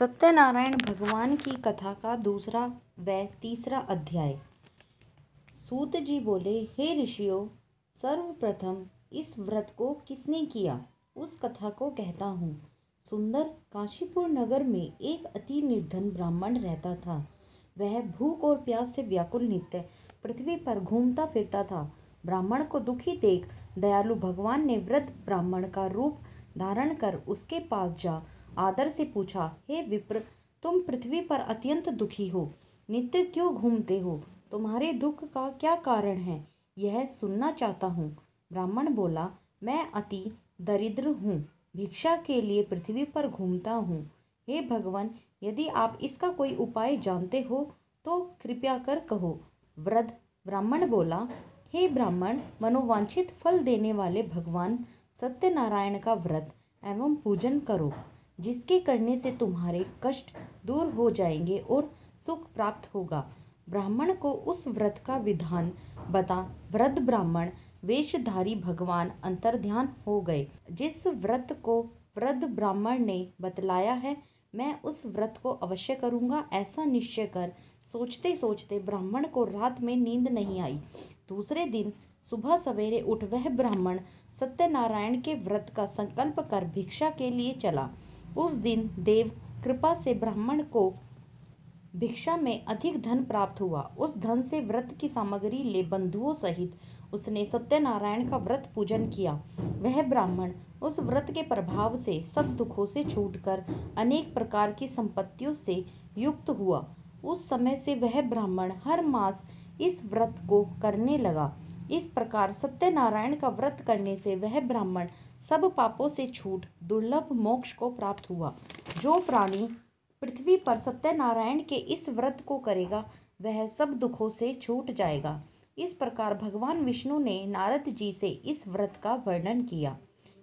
सत्यनारायण भगवान की कथा का दूसरा व तीसरा अध्याय सूत जी बोले हे ऋषियों सर्वप्रथम इस व्रत को किसने किया उस कथा को कहता हूँ सुंदर काशीपुर नगर में एक अति निर्धन ब्राह्मण रहता था वह भूख और प्यास से व्याकुल नित्य पृथ्वी पर घूमता फिरता था ब्राह्मण को दुखी देख दयालु भगवान ने वृद्ध ब्राह्मण का रूप धारण कर उसके पास जा आदर से पूछा हे विप्र तुम पृथ्वी पर अत्यंत दुखी हो नित्य क्यों घूमते हो तुम्हारे दुख का क्या कारण है यह सुनना चाहता हूँ ब्राह्मण बोला मैं अति दरिद्र हूँ भिक्षा के लिए पृथ्वी पर घूमता हूँ हे भगवान यदि आप इसका कोई उपाय जानते हो तो कृपया कर कहो व्रद ब्राह्मण बोला हे ब्राह्मण मनोवांछित फल देने वाले भगवान सत्यनारायण का व्रत एवं पूजन करो जिसके करने से तुम्हारे कष्ट दूर हो जाएंगे और सुख प्राप्त होगा ब्राह्मण को उस व्रत का विधान बता व्रत ब्राह्मण वेशधारी भगवान अंतर्ध्यान हो गए जिस व्रत को व्रत ब्राह्मण ने बतलाया है मैं उस व्रत को अवश्य करूँगा ऐसा निश्चय कर सोचते सोचते ब्राह्मण को रात में नींद नहीं आई दूसरे दिन सुबह सवेरे उठ वह ब्राह्मण सत्यनारायण के व्रत का संकल्प कर भिक्षा के लिए चला उस दिन देव कृपा से ब्राह्मण को भिक्षा में अधिक धन प्राप्त हुआ उस धन से व्रत की सामग्री ले बंधुओं सहित उसने सत्यनारायण का व्रत पूजन किया वह ब्राह्मण उस व्रत के प्रभाव से सब दुखों से छूटकर अनेक प्रकार की संपत्तियों से युक्त हुआ उस समय से वह ब्राह्मण हर मास इस व्रत को करने लगा इस प्रकार सत्यनारायण का व्रत करने से वह ब्राह्मण सब पापों से छूट दुर्लभ मोक्ष को प्राप्त हुआ जो प्राणी पृथ्वी पर सत्यनारायण के इस व्रत को करेगा वह सब दुखों से छूट जाएगा इस प्रकार भगवान विष्णु ने नारद जी से इस व्रत का वर्णन किया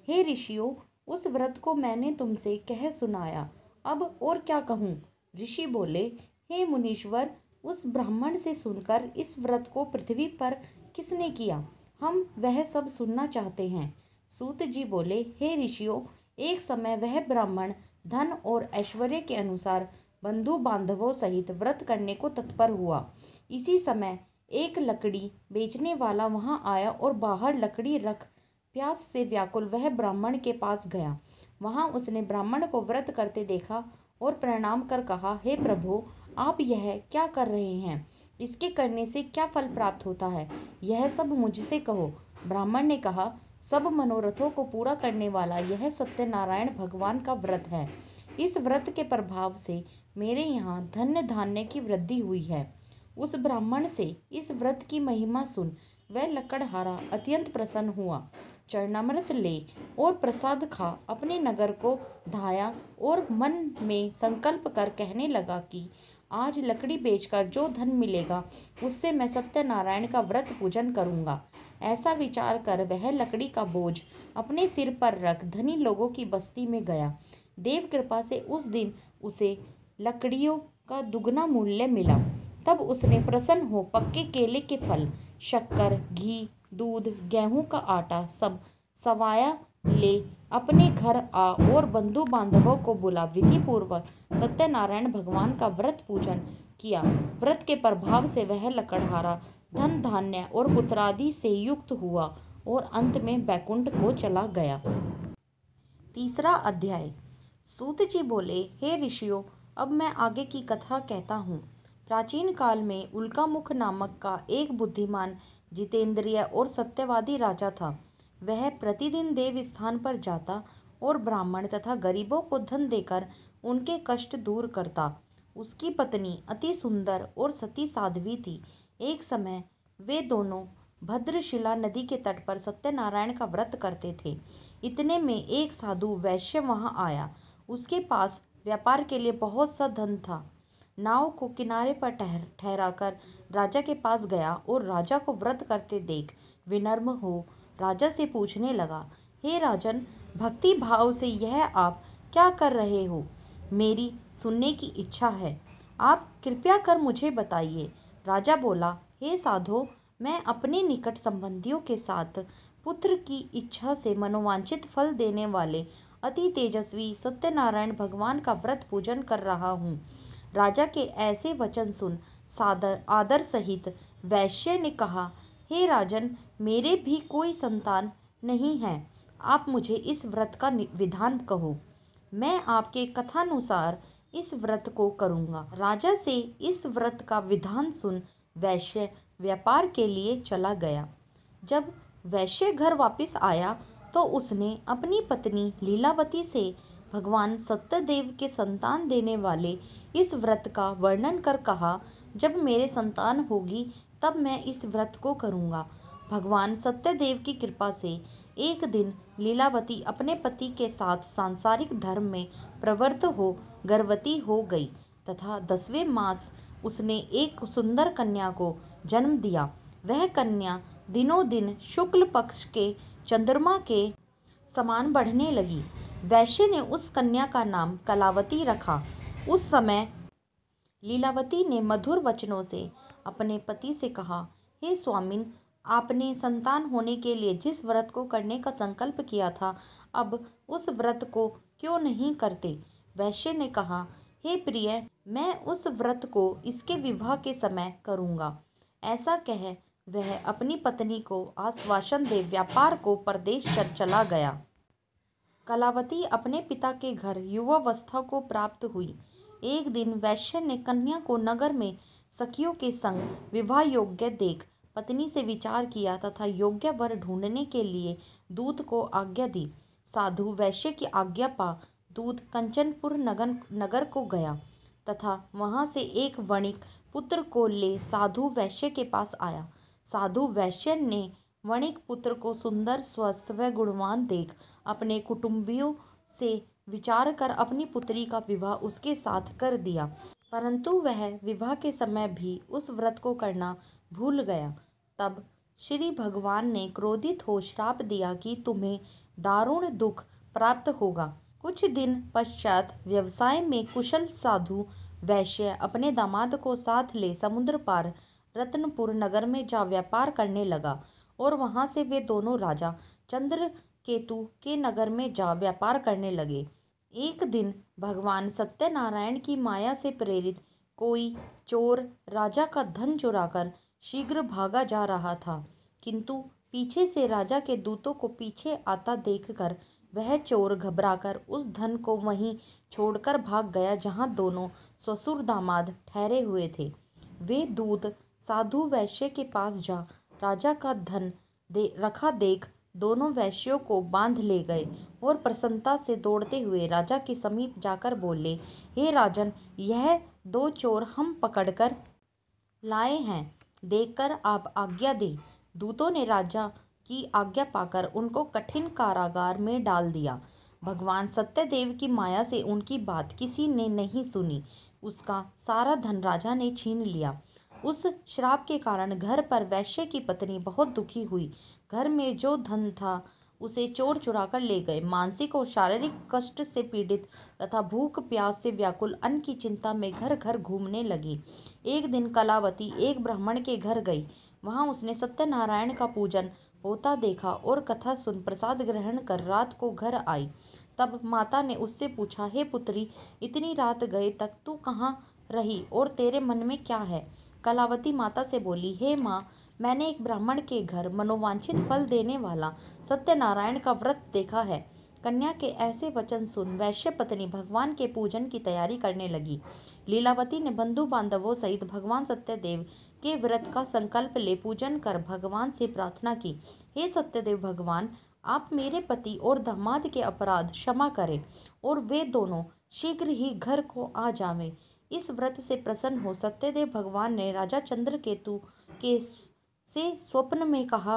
हे ऋषियों उस व्रत को मैंने तुमसे कह सुनाया अब और क्या कहूँ ऋषि बोले हे मुनीश्वर उस ब्राह्मण से सुनकर इस व्रत को पृथ्वी पर किसने किया हम वह सब सुनना चाहते हैं सूत जी बोले हे ऋषियों एक समय वह ब्राह्मण धन और ऐश्वर्य के अनुसार बंधु बांधवों सहित व्रत करने को तत्पर हुआ इसी समय एक लकड़ी बेचने वाला वहां आया और बाहर लकड़ी रख प्यास से व्याकुल वह ब्राह्मण के पास गया वहां उसने ब्राह्मण को व्रत करते देखा और प्रणाम कर कहा हे प्रभु आप यह क्या कर रहे हैं इसके करने से क्या फल प्राप्त होता है यह सब मुझसे कहो ब्राह्मण ने कहा सब मनोरथों को पूरा करने वाला यह सत्यनारायण भगवान का व्रत है इस व्रत के प्रभाव से मेरे यहाँ धन्य धान्य की वृद्धि हुई है उस ब्राह्मण से इस व्रत की महिमा सुन वह लकड़हारा अत्यंत प्रसन्न हुआ चरणामृत ले और प्रसाद खा अपने नगर को धाया और मन में संकल्प कर कहने लगा कि आज लकड़ी बेचकर जो धन मिलेगा उससे मैं सत्यनारायण का व्रत पूजन करूँगा ऐसा विचार कर वह लकड़ी का बोझ अपने सिर पर रख धनी लोगों की बस्ती में गया देव कृपा से उस दिन उसे लकड़ियों का दुगना मूल्य मिला तब उसने प्रसन्न हो पक्के केले के फल शक्कर घी दूध गेहूं का आटा सब सवाया ले अपने घर आ और बंधु बांधवों को बुला विधि पूर्वक सत्यनारायण भगवान का व्रत पूजन किया व्रत के प्रभाव से वह लकड़हारा धन धान्य और पुत्रादि से युक्त हुआ और अंत में बैकुंठ को चला गया तीसरा अध्याय सूत जी बोले हे ऋषियों अब मैं आगे की कथा कहता हूँ प्राचीन काल में उल्कामुख नामक का एक बुद्धिमान जितेंद्रिय और सत्यवादी राजा था वह प्रतिदिन देव स्थान पर जाता और ब्राह्मण तथा गरीबों को धन देकर उनके कष्ट दूर करता उसकी पत्नी अति सुंदर और सती साध्वी थी एक समय वे दोनों भद्रशिला नदी के तट पर सत्यनारायण का व्रत करते थे इतने में एक साधु वैश्य वहाँ आया उसके पास व्यापार के लिए बहुत सा धन था नाव को किनारे पर ठहर ठहराकर राजा के पास गया और राजा को व्रत करते देख विनर्म हो राजा से पूछने लगा हे राजन भक्ति भाव से यह आप क्या कर रहे हो मेरी सुनने की इच्छा है आप कृपया कर मुझे बताइए राजा बोला हे साधो मैं अपने निकट संबंधियों के साथ पुत्र की इच्छा से मनोवांछित फल देने वाले अति तेजस्वी सत्यनारायण भगवान का व्रत पूजन कर रहा हूँ राजा के ऐसे वचन सुन सादर आदर सहित वैश्य ने कहा हे राजन मेरे भी कोई संतान नहीं है आप मुझे इस व्रत का विधान कहो मैं आपके कथानुसार इस व्रत को करूँगा राजा से इस व्रत का विधान सुन वैश्य व्यापार के लिए चला गया जब वैश्य घर वापस आया तो उसने अपनी पत्नी लीलावती से भगवान सत्यदेव के संतान देने वाले इस व्रत का वर्णन कर कहा जब मेरे संतान होगी तब मैं इस व्रत को करूँगा भगवान सत्यदेव की कृपा से एक दिन लीलावती अपने पति के साथ सांसारिक धर्म में प्रवृत्त हो गर्भवती हो गई तथा दसवें मास उसने एक सुंदर कन्या को जन्म दिया वह कन्या दिनों दिन शुक्ल पक्ष के चंद्रमा के समान बढ़ने लगी वैश्य ने उस कन्या का नाम कलावती रखा उस समय लीलावती ने मधुर वचनों से अपने पति से कहा हे स्वामिन आपने संतान होने के लिए जिस व्रत को करने का संकल्प किया था अब उस व्रत को क्यों नहीं करते वैश्य ने कहा हे प्रिय मैं उस व्रत को इसके विवाह के समय करूँगा ऐसा कह वह अपनी पत्नी को आश्वासन दे व्यापार को परदेश चल चला गया कलावती अपने पिता के घर युवावस्था को प्राप्त हुई एक दिन वैश्य ने कन्या को नगर में सखियों के संग विवाह योग्य देख पत्नी से विचार किया तथा योग्य वर ढूंढने के लिए दूत को आज्ञा दी साधु वैश्य की आज्ञा पा दूत कंचनपुर नगर नगर को गया तथा वहाँ से एक वणिक पुत्र को ले साधु वैश्य के पास आया साधु वैश्य ने वणिक पुत्र को सुंदर स्वस्थ व गुणवान देख अपने कुटुंबियों से विचार कर अपनी पुत्री का विवाह उसके साथ कर दिया परंतु वह विवाह के समय भी उस व्रत को करना भूल गया तब श्री भगवान ने क्रोधित हो श्राप दिया कि तुम्हें दारुण दुख प्राप्त होगा कुछ दिन पश्चात व्यवसाय में कुशल साधु वैश्य अपने दामाद को साथ ले समुद्र पार रत्नपुर नगर में जा व्यापार करने लगा और वहां से वे दोनों राजा चंद्र केतु के नगर में जा व्यापार करने लगे एक दिन भगवान सत्यनारायण की माया से प्रेरित कोई चोर राजा का धन चुराकर शीघ्र भागा जा रहा था किंतु पीछे से राजा के दूतों को पीछे आता देखकर वह चोर घबराकर उस धन को वहीं छोड़कर भाग गया जहाँ दोनों ससुर दामाद ठहरे हुए थे वे दूत साधु वैश्य के पास जा राजा का धन दे रखा देख दोनों वैश्यों को बांध ले गए और प्रसन्नता से दौड़ते हुए राजा के समीप जाकर बोले हे राजन यह दो चोर हम पकड़कर लाए हैं देखकर आप आज्ञा दें दूतों ने राजा की आज्ञा पाकर उनको कठिन कारागार में डाल दिया भगवान सत्यदेव की माया से उनकी बात किसी ने नहीं सुनी उसका सारा धन राजा ने छीन लिया उस श्राप के कारण घर पर वैश्य की पत्नी बहुत दुखी हुई घर में जो धन था उसे चोर चुरा कर ले गए मानसिक और शारीरिक कष्ट से पीड़ित तथा भूख प्यास से व्याकुल अन्न की चिंता में घर घर घूमने लगी एक दिन कलावती एक ब्राह्मण के घर गई वहाँ उसने सत्यनारायण का पूजन होता देखा और कथा सुन प्रसाद ग्रहण कर रात को घर आई तब माता ने उससे पूछा हे पुत्री इतनी रात गए तक तू कहाँ रही और तेरे मन में क्या है कलावती माता से बोली हे माँ मैंने एक ब्राह्मण के घर मनोवांछित फल देने वाला सत्यनारायण का व्रत देखा है कन्या के ऐसे वचन सुन वैश्य पत्नी भगवान के पूजन की तैयारी करने लगी लीलावती ने बंधु बांधवों सहित भगवान सत्यदेव के व्रत का संकल्प ले पूजन कर भगवान से प्रार्थना की हे सत्यदेव भगवान आप मेरे पति और दामाद के अपराध क्षमा करें और वे दोनों शीघ्र ही घर को आ जावें इस व्रत से प्रसन्न हो सत्यदेव भगवान ने राजा चंद्रकेतु के से स्वप्न में कहा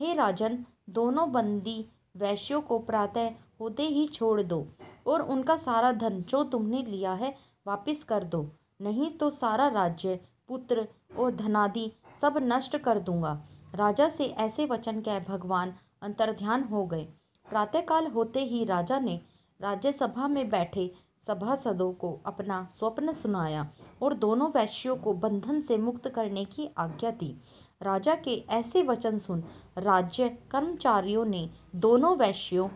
हे राजन दोनों बंदी वैश्यों को प्रातः होते ही छोड़ दो और उनका सारा धन जो तुमने लिया है वापस कर दो नहीं तो सारा राज्य पुत्र और धनादि सब नष्ट कर दूंगा राजा से ऐसे वचन कह भगवान अंतर्ध्यान हो गए प्रातःकाल होते ही राजा ने राज्यसभा में बैठे सभासदों को अपना स्वप्न सुनाया और दोनों वैश्यों को बंधन से मुक्त करने की आज्ञा दी राजा के ऐसे वचन सुन राज्य कर्मचारियों ने दोनों वैश्यों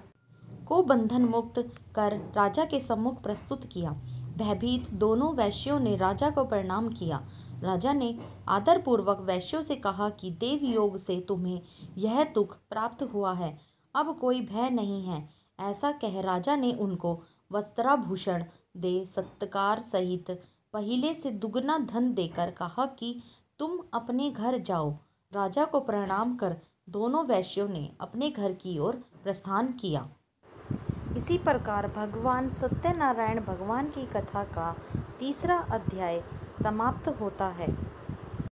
को बंधन मुक्त कर राजा के सम्मुख प्रस्तुत किया भयभीत दोनों वैश्यों ने राजा को प्रणाम किया राजा ने आदरपूर्वक वैश्यों से कहा कि देव योग से तुम्हें यह दुख प्राप्त हुआ है अब कोई भय नहीं है ऐसा कह राजा ने उनको वस्त्राभूषण दे सत्कार सहित पहले से दुगना धन देकर कहा कि तुम अपने घर जाओ राजा को प्रणाम कर दोनों वैश्यों ने अपने घर की ओर प्रस्थान किया इसी प्रकार भगवान सत्यनारायण भगवान की कथा का तीसरा अध्याय समाप्त होता है